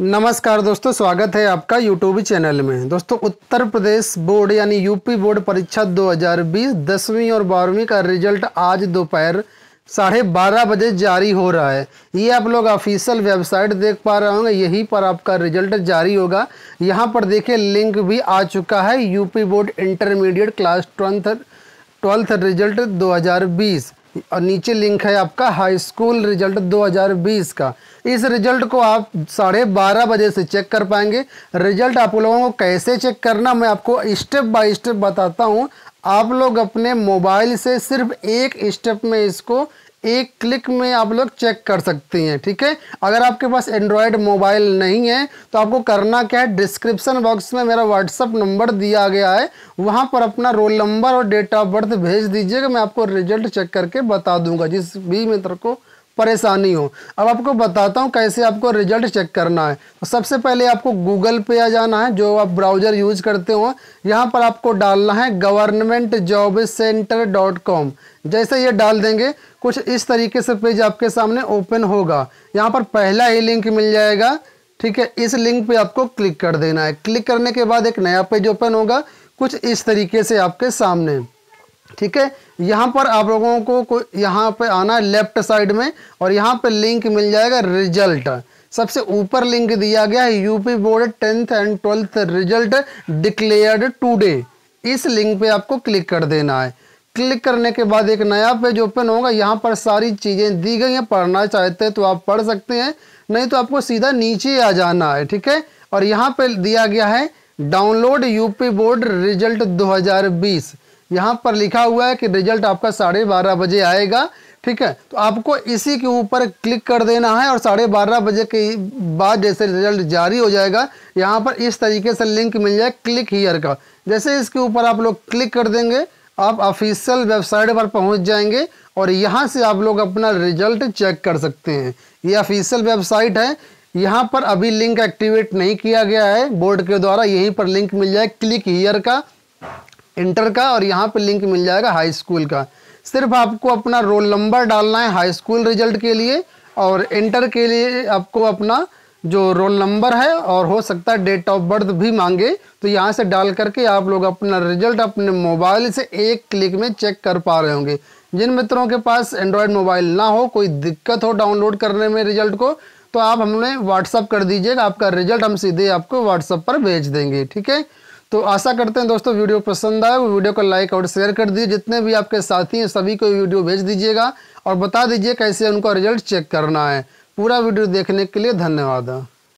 नमस्कार दोस्तों स्वागत है आपका यूट्यूब चैनल में दोस्तों उत्तर प्रदेश बोर्ड यानी यूपी बोर्ड परीक्षा 2020 दसवीं और बारहवीं का रिजल्ट आज दोपहर साढ़े बारह बजे जारी हो रहा है ये आप लोग ऑफिशियल वेबसाइट देख पा रहे होंगे यहीं पर आपका रिजल्ट जारी होगा यहाँ पर देखिए लिंक भी आ चुका है UP board intermediate class twelfth twelfth result दो और नीचे लिंक है आपका हाई स्कूल रिजल्ट 2020 का इस रिजल्ट को आप साढ़े बारह बजे से चेक कर पाएंगे रिजल्ट आप लोगों को कैसे चेक करना मैं आपको स्टेप बाय स्टेप बताता हूँ आप लोग अपने मोबाइल से सिर्फ एक स्टेप में इसको एक क्लिक में आप लोग चेक कर सकते हैं ठीक है थीके? अगर आपके पास एंड्रॉयड मोबाइल नहीं है तो आपको करना क्या है डिस्क्रिप्सन बॉक्स में मेरा व्हाट्सअप नंबर दिया गया है वहाँ पर अपना रोल नंबर और डेट ऑफ बर्थ भेज दीजिएगा मैं आपको रिजल्ट चेक करके बता दूंगा जिस भी मित्र को परेशानी हो अब आपको बताता हूँ कैसे आपको रिजल्ट चेक करना है तो सबसे पहले आपको गूगल पे आ जाना है जो आप ब्राउज़र यूज करते हो यहाँ पर आपको डालना है government job centre dot com जैसे ये डाल देंगे कुछ इस तरीके से पेज आपके सामने ओपन होगा यहाँ पर पहला ही लिंक मिल जाएगा ठीक है इस लिंक पे आपको क्लिक कर देना है क्लिक करने के बाद एक नया पेज ओपन होगा कुछ इस तरीके से आपके सामने ठीक है यहाँ पर आप लोगों को, यहाँ पे आना है लेफ्ट साइड में और यहाँ पे लिंक मिल जाएगा रिजल्ट सबसे ऊपर लिंक दिया गया है UP board tenth and twelfth result declared today इस लिंक पे आपको क्लिक कर देना है क्लिक करने के बाद एक नया पेज ओपन होगा यहाँ पर सारी चीज़ें दी गई हैं पढ़ना चाहते हैं तो आप पढ़ सकते हैं नहीं तो आपको सीधा नीचे आ जाना है ठीक है और यहाँ पे दिया गया है डाउनलोड यूपी बोर्ड रिजल्ट दो यहाँ पर लिखा हुआ है कि रिजल्ट आपका साढ़े बारह बजे आएगा ठीक है तो आपको इसी के ऊपर क्लिक कर देना है और साढ़े बारह बजे के बाद जैसे रिजल्ट जारी हो जाएगा यहाँ पर इस तरीके से लिंक मिल जाए क्लिक हीयर का जैसे इसके ऊपर आप लोग क्लिक कर देंगे आप ऑफिशियल वेबसाइट पर पहुँच जाएंगे और यहाँ से आप लोग अपना रिजल्ट चेक कर सकते हैं ये ऑफिशियल वेबसाइट है यहाँ पर अभी लिंक एक्टिवेट नहीं किया गया है बोर्ड के द्वारा यहीं पर लिंक मिल जाए क्लिक हीयर का इंटर का और यहाँ पे लिंक मिल जाएगा हाई स्कूल का सिर्फ आपको अपना रोल नंबर डालना है हाई स्कूल रिजल्ट के लिए और इंटर के लिए आपको अपना जो रोल नंबर है और हो सकता है डेट ऑफ बर्थ भी मांगे तो यहाँ से डाल करके आप लोग अपना रिजल्ट अपने मोबाइल से एक क्लिक में चेक कर पा रहे होंगे जिन मित्रों के पास एंड्रॉयड मोबाइल ना हो कोई दिक्कत हो डाउनलोड करने में रिजल्ट को तो आप हमने व्हाट्सअप कर दीजिएगा आपका रिजल्ट हम सीधे आपको व्हाट्सअप पर भेज देंगे ठीक है तो आशा करते हैं दोस्तों वीडियो पसंद आए वो वीडियो को लाइक और शेयर कर दीजिए जितने भी आपके साथी हैं सभी को वीडियो भेज दीजिएगा और बता दीजिए कैसे उनका रिजल्ट चेक करना है पूरा वीडियो देखने के लिए धन्यवाद